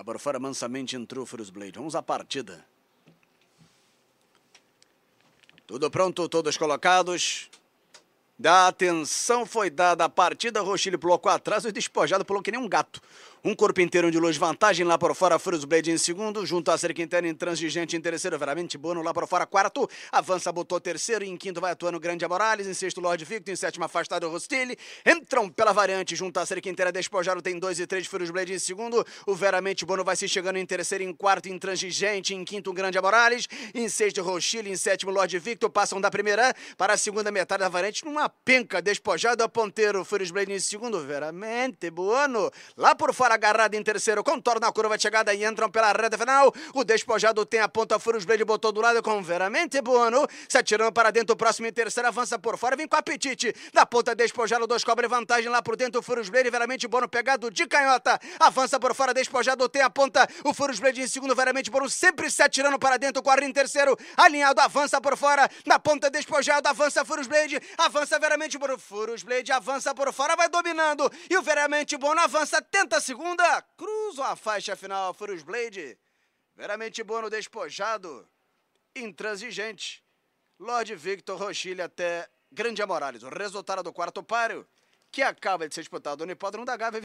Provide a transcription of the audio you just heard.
A Borfara mansamente entrou Furusblade. Vamos à partida. Tudo pronto, todos colocados da atenção foi dada à partida. pulou blocou atrás e despojado pulou que nem um gato. Um corpo inteiro de luz, vantagem lá por fora, blade em segundo, junto a cerca interna intransigente em terceiro, veramente Bono lá por fora, quarto, avança, botou terceiro, em quinto vai atuando Grande Amorales. em sexto Lorde Victor, em sétimo afastado rochile entram pela variante, junto a cerca inteira, despojado tem dois e três, blade em segundo, o veramente Bono vai se chegando em terceiro, em quarto intransigente, em quinto Grande Amorales. em sexto rochile em sétimo Lorde Victor, passam da primeira para a segunda metade da variante, numa penca despojado a ponteiro, Furis Blade em segundo, veramente, Buono. Lá por fora, agarrado em terceiro, contorna a curva de chegada e entram pela reta final. O despojado tem a ponta, Furis Blade botou do lado com veramente, Buono. Se atirando para dentro, o próximo em terceiro, avança por fora, vem com apetite. Na ponta, despojado, dois cobre vantagem lá por dentro, Furis Blade, veramente, Buono pegado de canhota. Avança por fora, despojado, tem a ponta, o Furis Blade em segundo, veramente, Buono sempre se atirando para dentro, corre em terceiro, alinhado, avança por fora, na ponta, despojado, avança Furis Blade, avança Veramente por furo. Os Blade avança por fora, vai dominando. E o Veramente Bono avança, tenta a segunda. Cruza a faixa final, Furus Blade. Veramente Bono despojado. Intransigente. Lord Victor Rochille até Grande Morales. O resultado do quarto páreo, que acaba de ser disputado no Hipódromo da Gávea.